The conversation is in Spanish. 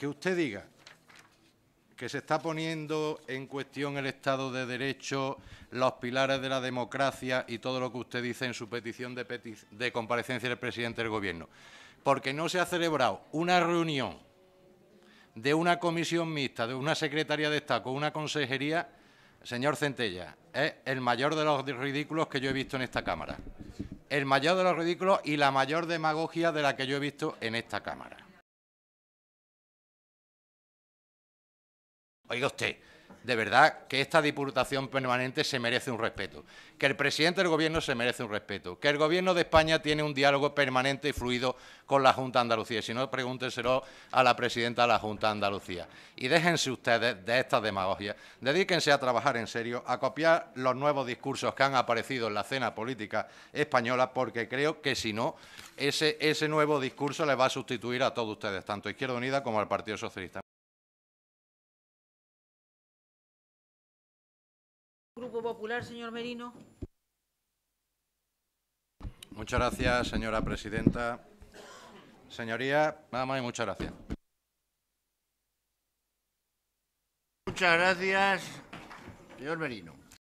que usted diga que se está poniendo en cuestión el Estado de Derecho, los pilares de la democracia y todo lo que usted dice en su petición de, comparecencia del presidente del Gobierno. Porque no se ha celebrado una reunión de una comisión mixta, de una secretaría de Estado con una consejería, señor Centella, es ¿eh? el mayor de los ridículos que yo he visto en esta Cámara. El mayor de los ridículos y la mayor demagogia de la que yo he visto en esta Cámara. Oiga usted, de verdad que esta Diputación Permanente se merece un respeto, que el presidente del Gobierno se merece un respeto, que el Gobierno de España tiene un diálogo permanente y fluido con la Junta de Andalucía. Si no, pregúntenselo a la presidenta de la Junta de Andalucía. Y déjense ustedes de estas demagogias, dedíquense a trabajar en serio, a copiar los nuevos discursos que han aparecido en la escena política española, porque creo que si no, ese, ese nuevo discurso les va a sustituir a todos ustedes, tanto Izquierda Unida como al Partido Socialista. Grupo Popular, señor Merino. Muchas gracias, señora presidenta. Señoría, nada más y muchas gracias. Muchas gracias, señor Merino.